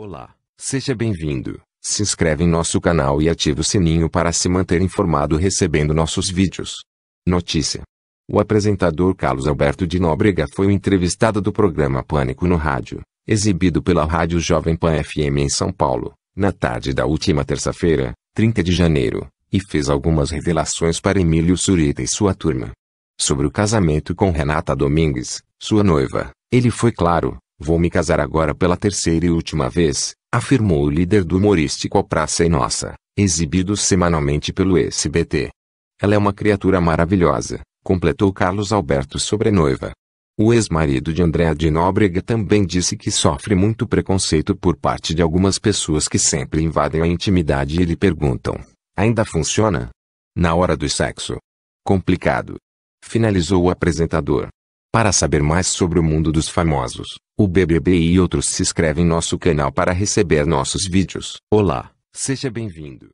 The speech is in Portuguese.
Olá, seja bem-vindo. Se inscreve em nosso canal e ative o sininho para se manter informado recebendo nossos vídeos. Notícia: O apresentador Carlos Alberto de Nóbrega foi o entrevistado do programa Pânico no Rádio, exibido pela Rádio Jovem Pan FM em São Paulo, na tarde da última terça-feira, 30 de janeiro, e fez algumas revelações para Emílio Surita e sua turma. Sobre o casamento com Renata Domingues, sua noiva, ele foi claro, Vou me casar agora pela terceira e última vez, afirmou o líder do humorístico Praça e Nossa, exibido semanalmente pelo SBT. Ela é uma criatura maravilhosa, completou Carlos Alberto sobre a noiva. O ex-marido de Andréa de Nóbrega também disse que sofre muito preconceito por parte de algumas pessoas que sempre invadem a intimidade e lhe perguntam: ainda funciona? Na hora do sexo. Complicado. Finalizou o apresentador. Para saber mais sobre o mundo dos famosos, o BBB e outros se inscreve em nosso canal para receber nossos vídeos. Olá, seja bem-vindo.